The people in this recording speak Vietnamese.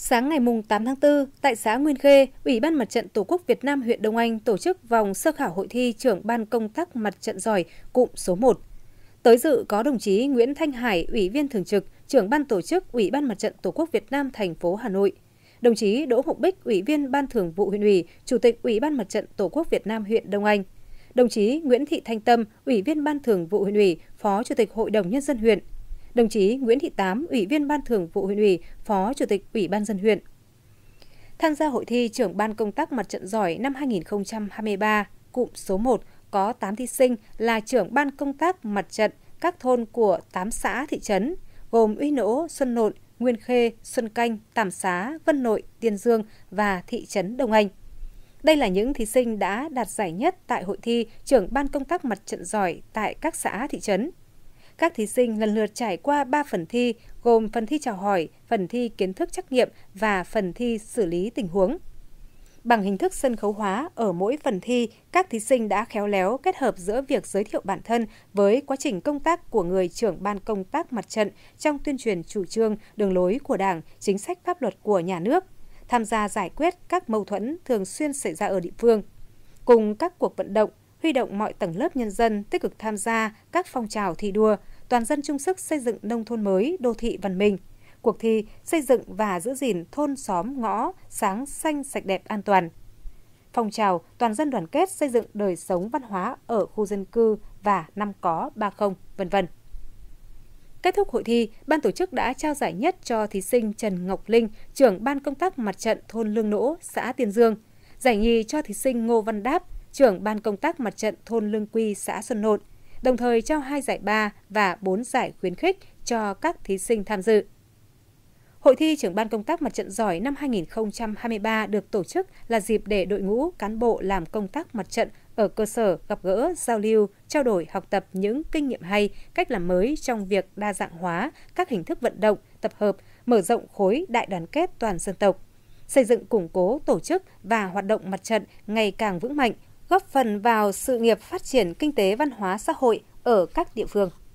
Sáng ngày 8 tháng 4, tại xã Nguyên Khê, Ủy ban Mặt trận Tổ quốc Việt Nam huyện Đông Anh tổ chức vòng sơ khảo hội thi trưởng ban công tác mặt trận giỏi cụm số 1. Tới dự có đồng chí Nguyễn Thanh Hải, Ủy viên Thường trực, trưởng ban tổ chức Ủy ban Mặt trận Tổ quốc Việt Nam thành phố Hà Nội, đồng chí Đỗ Hồng Bích, Ủy viên Ban Thường vụ huyện ủy, Chủ tịch Ủy ban Mặt trận Tổ quốc Việt Nam huyện Đông Anh, đồng chí Nguyễn Thị Thanh Tâm, Ủy viên Ban Thường vụ huyện ủy, Phó Chủ tịch Hội đồng nhân dân huyện, đồng chí Nguyễn Thị Tám, Ủy viên Ban Thường vụ huyện ủy, Phó Chủ tịch Ủy ban dân huyện. Tham gia hội thi trưởng ban công tác mặt trận giỏi năm 2023, cụm số 1 có 8 thí sinh là trưởng ban công tác mặt trận các thôn của 8 xã thị trấn gồm Uy Nỗ, Xuân nội Nguyên Khê, Xuân Canh, Tàm Xá, Vân Nội, Tiên Dương và thị trấn Đông Anh. Đây là những thí sinh đã đạt giải nhất tại hội thi trưởng ban công tác mặt trận giỏi tại các xã thị trấn các thí sinh lần lượt trải qua 3 phần thi gồm phần thi chào hỏi, phần thi kiến thức trắc nghiệm và phần thi xử lý tình huống. Bằng hình thức sân khấu hóa, ở mỗi phần thi, các thí sinh đã khéo léo kết hợp giữa việc giới thiệu bản thân với quá trình công tác của người trưởng ban công tác mặt trận trong tuyên truyền chủ trương, đường lối của Đảng, chính sách pháp luật của nhà nước, tham gia giải quyết các mâu thuẫn thường xuyên xảy ra ở địa phương. Cùng các cuộc vận động, huy động mọi tầng lớp nhân dân tích cực tham gia các phong trào thi đua, toàn dân chung sức xây dựng nông thôn mới, đô thị văn minh. Cuộc thi xây dựng và giữ gìn thôn xóm ngõ sáng xanh sạch đẹp an toàn. Phong trào toàn dân đoàn kết xây dựng đời sống văn hóa ở khu dân cư và năm có 30 vân vân. Kết thúc hội thi, ban tổ chức đã trao giải nhất cho thí sinh Trần Ngọc Linh, trưởng ban công tác mặt trận thôn Lương Nỗ, xã Tiên Dương, giải nhì cho thí sinh Ngô Văn Đáp, trưởng ban công tác mặt trận thôn Lương Quy, xã Xuân Nộn, đồng thời trao hai giải ba và bốn giải khuyến khích cho các thí sinh tham dự. Hội thi trưởng ban công tác mặt trận giỏi năm 2023 được tổ chức là dịp để đội ngũ cán bộ làm công tác mặt trận ở cơ sở gặp gỡ, giao lưu, trao đổi, học tập những kinh nghiệm hay, cách làm mới trong việc đa dạng hóa các hình thức vận động, tập hợp, mở rộng khối đại đoàn kết toàn dân tộc, xây dựng củng cố tổ chức và hoạt động mặt trận ngày càng vững mạnh, góp phần vào sự nghiệp phát triển kinh tế văn hóa xã hội ở các địa phương.